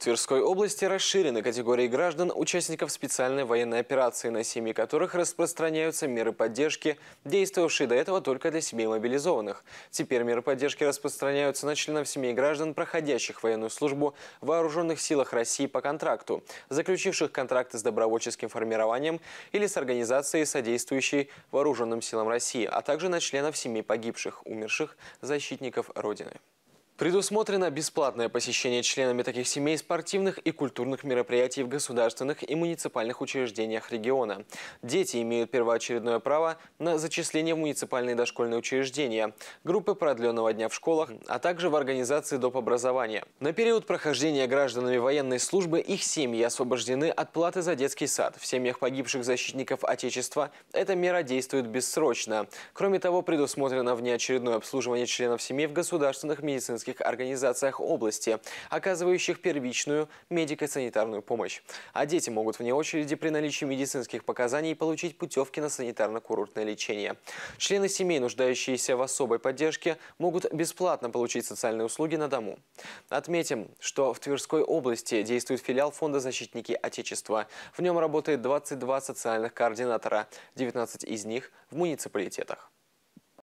В Тверской области расширены категории граждан, участников специальной военной операции, на семьи которых распространяются меры поддержки, действовавшие до этого только для семей мобилизованных. Теперь меры поддержки распространяются на членов семей граждан, проходящих военную службу в Вооруженных силах России по контракту, заключивших контракты с добровольческим формированием или с организацией, содействующей Вооруженным силам России, а также на членов семей погибших, умерших, защитников Родины. Предусмотрено бесплатное посещение членами таких семей спортивных и культурных мероприятий в государственных и муниципальных учреждениях региона. Дети имеют первоочередное право на зачисление в муниципальные дошкольные учреждения, группы продленного дня в школах, а также в организации доп. образования. На период прохождения гражданами военной службы их семьи освобождены от платы за детский сад. В семьях погибших защитников Отечества эта мера действует бессрочно. Кроме того, предусмотрено внеочередное обслуживание членов семей в государственных медицинских медицинских организациях области, оказывающих первичную медико-санитарную помощь. А дети могут вне очереди при наличии медицинских показаний получить путевки на санитарно-курортное лечение. Члены семей, нуждающиеся в особой поддержке, могут бесплатно получить социальные услуги на дому. Отметим, что в Тверской области действует филиал Фонда «Защитники Отечества». В нем работает 22 социальных координатора, 19 из них в муниципалитетах.